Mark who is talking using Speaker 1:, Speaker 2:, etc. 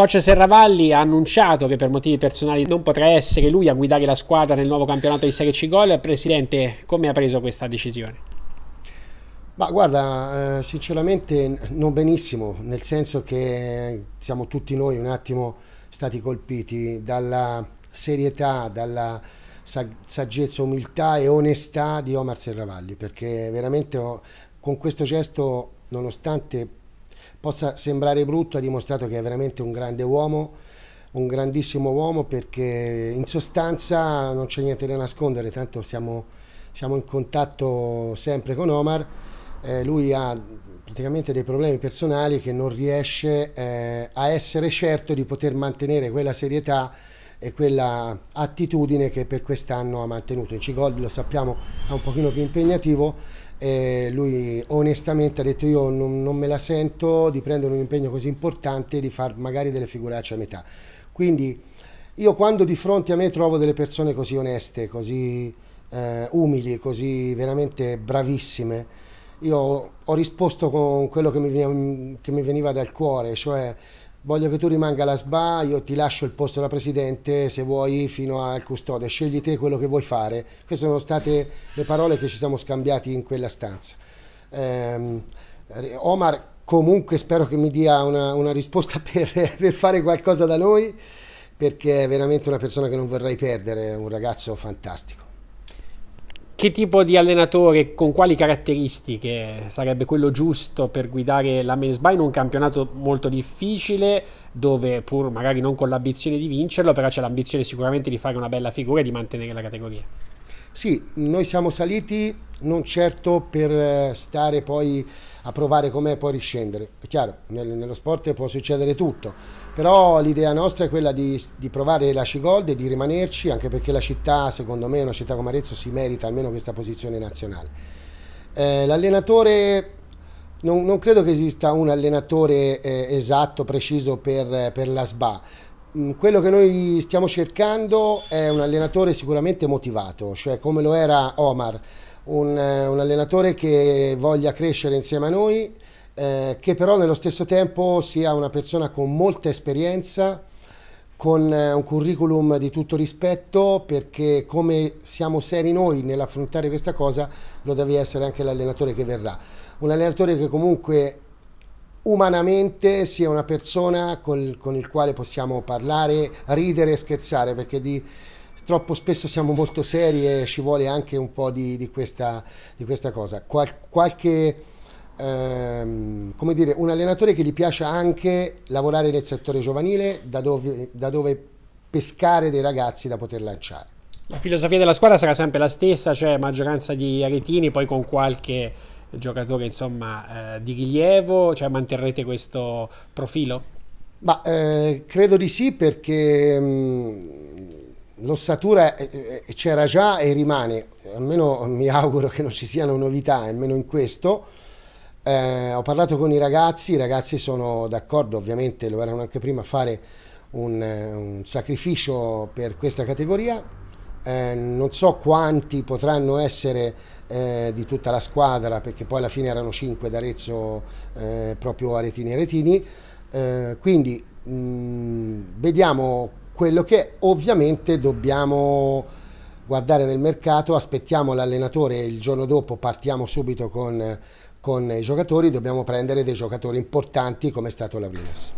Speaker 1: Coach Serravalli ha annunciato che per motivi personali non potrà essere lui a guidare la squadra nel nuovo campionato di Serie C Gol. Presidente, come ha preso questa decisione?
Speaker 2: Ma guarda, eh, sinceramente non benissimo, nel senso che siamo tutti noi un attimo stati colpiti dalla serietà, dalla saggezza, umiltà e onestà di Omar Serravalli, perché veramente con questo gesto, nonostante possa sembrare brutto, ha dimostrato che è veramente un grande uomo, un grandissimo uomo perché in sostanza non c'è niente da nascondere, tanto siamo, siamo in contatto sempre con Omar. Eh, lui ha praticamente dei problemi personali che non riesce eh, a essere certo di poter mantenere quella serietà e quella attitudine che per quest'anno ha mantenuto. Il C-Gold lo sappiamo è un pochino più impegnativo, e lui onestamente ha detto io non, non, me la sento di prendere un impegno così importante e di far magari delle figuracce a metà. Quindi io quando di fronte a me trovo delle persone così oneste, così eh, umili, così veramente bravissime, io ho risposto con quello che mi, che mi veniva dal cuore, cioè voglio che tu rimanga alla SBA, io ti lascio il posto da presidente se vuoi fino al custode, scegli te quello che vuoi fare. Queste sono state le parole che ci siamo scambiati in quella stanza. Eh, Omar comunque spero che mi dia una, una risposta per, per, fare qualcosa da noi perché è veramente una persona che non vorrei perdere, un ragazzo fantastico
Speaker 1: che tipo di allenatore, con quali caratteristiche sarebbe quello giusto per guidare la Men's in un campionato molto difficile, dove pur magari non con l'ambizione di vincerlo, però c'è l'ambizione sicuramente di fare una bella figura e di mantenere la categoria?
Speaker 2: Sì, noi siamo saliti non certo per eh, stare poi a provare com'è poi riscendere. È chiaro, nel, nello sport può succedere tutto, però l'idea nostra è quella di, di provare la Cigold e di rimanerci, anche perché la città, secondo me, una città come Arezzo si merita almeno questa posizione nazionale. Eh, l'allenatore, non, non, credo che esista un allenatore eh, esatto, preciso per, per la SBA Mm, quello che noi stiamo cercando è un allenatore sicuramente motivato, cioè come lo era Omar, un, eh, un allenatore che voglia crescere insieme a noi, eh, che però nello stesso tempo sia una persona con molta esperienza, con eh, un curriculum di tutto rispetto, perché come siamo seri noi nell'affrontare questa cosa, lo devi essere anche l'allenatore che verrà. Un allenatore che comunque umanamente sia una persona col, con il quale possiamo parlare, ridere e scherzare, perché di, troppo spesso siamo molto seri e ci vuole anche un po' di, di, questa, di questa, cosa. Qual, qualche, ehm, come dire, un allenatore che gli piace anche lavorare nel settore giovanile, da dove, da dove pescare dei ragazzi da poter lanciare.
Speaker 1: La filosofia della squadra sarà sempre la stessa, cioè maggioranza di aretini, poi con qualche giocatore insomma, eh, di rilievo? Cioè, manterrete questo profilo?
Speaker 2: Ma, eh, credo di sì perché mm, l'ossatura eh, eh, c'era già e rimane, almeno mi auguro che non ci siano novità, almeno in questo. Eh, ho parlato con i ragazzi, i ragazzi sono d'accordo, ovviamente lo erano anche prima, a fare un, eh, un sacrificio per questa categoria, eh, non so quanti potranno essere eh, di tutta la squadra, perché poi alla fine erano 5 d'Arezzo eh, proprio Aretini e Aretini, eh, quindi mh, mm, vediamo quello che ovviamente dobbiamo guardare nel mercato, aspettiamo l'allenatore il giorno dopo partiamo subito con, con i giocatori, dobbiamo prendere dei giocatori importanti come è stato Laurinas.